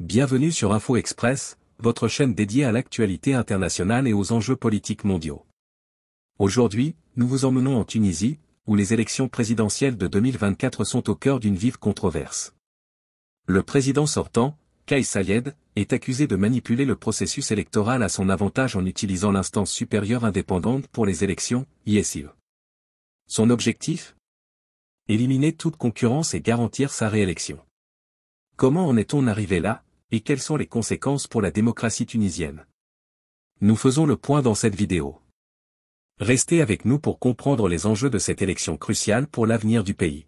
Bienvenue sur Info Express, votre chaîne dédiée à l'actualité internationale et aux enjeux politiques mondiaux. Aujourd'hui, nous vous emmenons en Tunisie, où les élections présidentielles de 2024 sont au cœur d'une vive controverse. Le président sortant, Kais Saied, est accusé de manipuler le processus électoral à son avantage en utilisant l'instance supérieure indépendante pour les élections, ISIE. Son objectif Éliminer toute concurrence et garantir sa réélection. Comment en est-on arrivé là et quelles sont les conséquences pour la démocratie tunisienne. Nous faisons le point dans cette vidéo. Restez avec nous pour comprendre les enjeux de cette élection cruciale pour l'avenir du pays.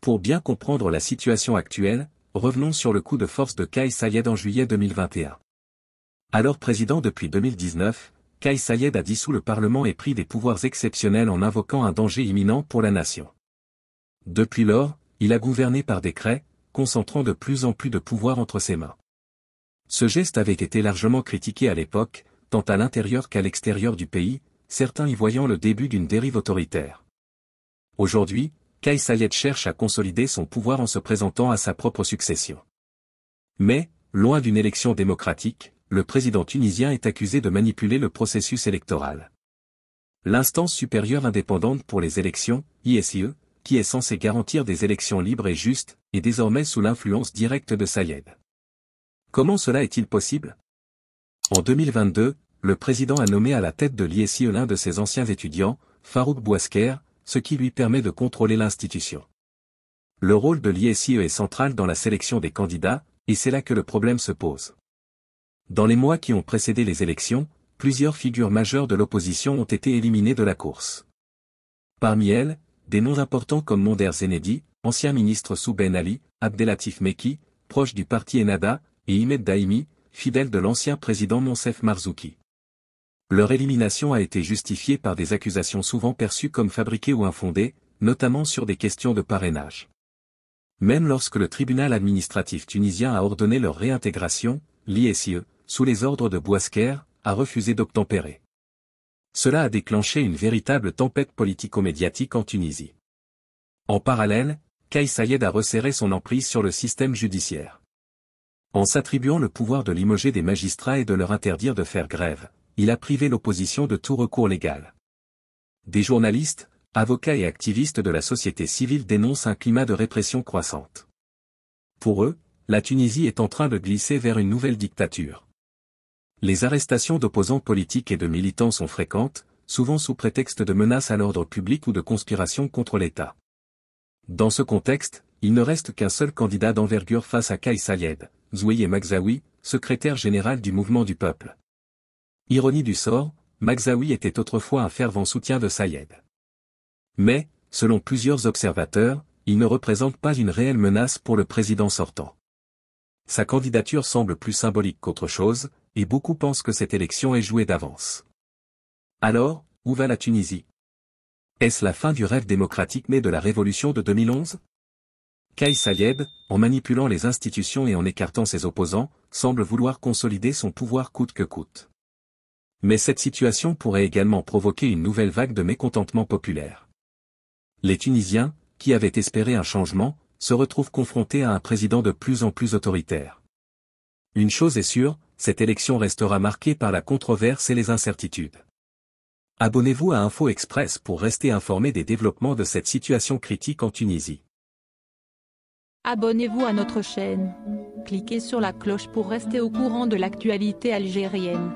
Pour bien comprendre la situation actuelle, revenons sur le coup de force de Kai Sayed en juillet 2021. Alors président depuis 2019, Kai Sayed a dissous le Parlement et pris des pouvoirs exceptionnels en invoquant un danger imminent pour la nation. Depuis lors, il a gouverné par décret, concentrant de plus en plus de pouvoir entre ses mains. Ce geste avait été largement critiqué à l'époque, tant à l'intérieur qu'à l'extérieur du pays, certains y voyant le début d'une dérive autoritaire. Aujourd'hui, Kai Sayed cherche à consolider son pouvoir en se présentant à sa propre succession. Mais, loin d'une élection démocratique, le président tunisien est accusé de manipuler le processus électoral. L'instance supérieure indépendante pour les élections, ISIE, qui est censée garantir des élections libres et justes, est désormais sous l'influence directe de Sayed. Comment cela est-il possible En 2022, le président a nommé à la tête de l'ISIE l'un de ses anciens étudiants, Farouk Bouasker, ce qui lui permet de contrôler l'institution. Le rôle de l'ISIE est central dans la sélection des candidats, et c'est là que le problème se pose. Dans les mois qui ont précédé les élections, plusieurs figures majeures de l'opposition ont été éliminées de la course. Parmi elles, des noms importants comme Monder Zenedi, ancien ministre sous ben Ali, Abdelatif Meki, proche du parti Enada, et Imed Daimi, fidèle de l'ancien président Monsef Marzouki. Leur élimination a été justifiée par des accusations souvent perçues comme fabriquées ou infondées, notamment sur des questions de parrainage. Même lorsque le tribunal administratif tunisien a ordonné leur réintégration, l'ISIE, sous les ordres de Boisker, a refusé d'obtempérer. Cela a déclenché une véritable tempête politico-médiatique en Tunisie. En parallèle, Kais Sayed a resserré son emprise sur le système judiciaire. En s'attribuant le pouvoir de limoger des magistrats et de leur interdire de faire grève, il a privé l'opposition de tout recours légal. Des journalistes, avocats et activistes de la société civile dénoncent un climat de répression croissante. Pour eux, la Tunisie est en train de glisser vers une nouvelle dictature. Les arrestations d'opposants politiques et de militants sont fréquentes, souvent sous prétexte de menaces à l'ordre public ou de conspiration contre l'État. Dans ce contexte, il ne reste qu'un seul candidat d'envergure face à Kais Salied, Zouye Magzaoui, secrétaire général du Mouvement du Peuple. Ironie du sort, Magzaoui était autrefois un fervent soutien de Sayed. Mais, selon plusieurs observateurs, il ne représente pas une réelle menace pour le président sortant. Sa candidature semble plus symbolique qu'autre chose, et beaucoup pensent que cette élection est jouée d'avance. Alors, où va la Tunisie Est-ce la fin du rêve démocratique né de la révolution de 2011 Kais Sayed, en manipulant les institutions et en écartant ses opposants, semble vouloir consolider son pouvoir coûte que coûte. Mais cette situation pourrait également provoquer une nouvelle vague de mécontentement populaire. Les Tunisiens, qui avaient espéré un changement, se retrouvent confrontés à un président de plus en plus autoritaire. Une chose est sûre, cette élection restera marquée par la controverse et les incertitudes. Abonnez-vous à Info Express pour rester informé des développements de cette situation critique en Tunisie. Abonnez-vous à notre chaîne. Cliquez sur la cloche pour rester au courant de l'actualité algérienne.